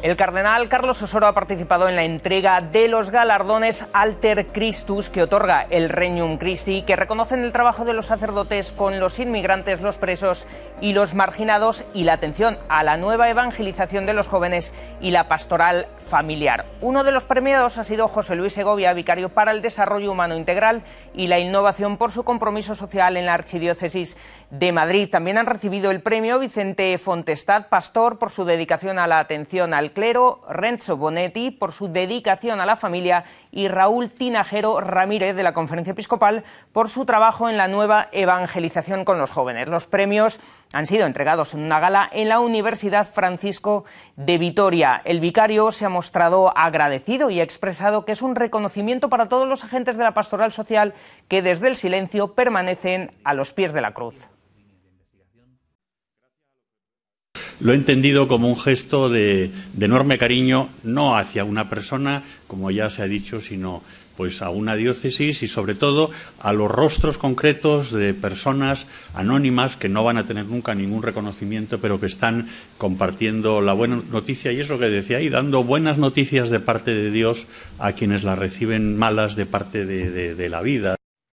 El cardenal Carlos Osoro ha participado en la entrega de los galardones Alter Christus que otorga el Regnum Christi, que reconocen el trabajo de los sacerdotes con los inmigrantes, los presos y los marginados y la atención a la nueva evangelización de los jóvenes y la pastoral familiar. Uno de los premiados ha sido José Luis Segovia, vicario para el desarrollo humano integral y la innovación por su compromiso social en la Archidiócesis de Madrid. También han recibido el premio Vicente Fontestad, pastor, por su dedicación a la atención al clero, Renzo Bonetti por su dedicación a la familia y Raúl Tinajero Ramírez de la Conferencia Episcopal por su trabajo en la nueva evangelización con los jóvenes. Los premios han sido entregados en una gala en la Universidad Francisco de Vitoria. El vicario se ha mostrado agradecido y ha expresado que es un reconocimiento para todos los agentes de la pastoral social que desde el silencio permanecen a los pies de la cruz. lo he entendido como un gesto de, enorme cariño, no hacia una persona, como ya se ha dicho, sino pues a una diócesis y sobre todo a los rostros concretos de personas anónimas que no van a tener nunca ningún reconocimiento, pero que están compartiendo la buena noticia y eso que decía ahí, dando buenas noticias de parte de Dios a quienes las reciben malas de parte de la vida.